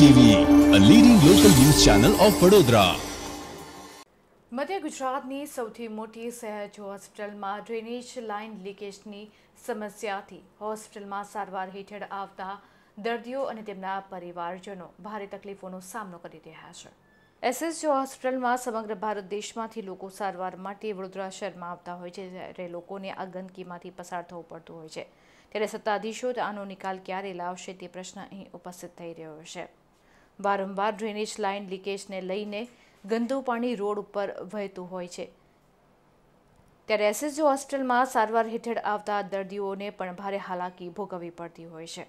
TV a leading local news channel of Vadodara મધ્ય ગુજરાતની સૌથી મોટી સહેજ હોસ્પિટલમાં ડ્રેનેજ લાઇન લીકેજની સમસ્યાથી હોસ્પિટલમાં સારવાર હેઠળ આવતા દર્દીઓ અને તેમના પરિવારજનો ભારે તકલીફોનો સામનો કરી રહ્યા છે એસએસજી હોસ્પિટલમાં સમગ્ર ભારત દેશમાંથી લોકો સારવાર માટે વડોદરા શહેરમાં આવતા હોય છે જ્યારે લોકોને આ ગંદકીમાંથી પસાર થવું પડતું હોય છે ત્યારે સત્તાધીશો આનો નિકાલ ક્યારે લાવશે તે પ્રશ્ન અહીં ઉપસ્થિત થઈ રહ્યો છે વારંવાર ડ્રેનેજ લાઇન લીકેજને લઈને ગંદુ પાણી રોડ ઉપર વહેતું હોય છે ત્યારે એસએસજી હોસ્પિટલમાં સારવાર હેઠળ આવતા દર્દીઓને પણ ભારે હાલાકી ભોગવવી પડતી હોય છે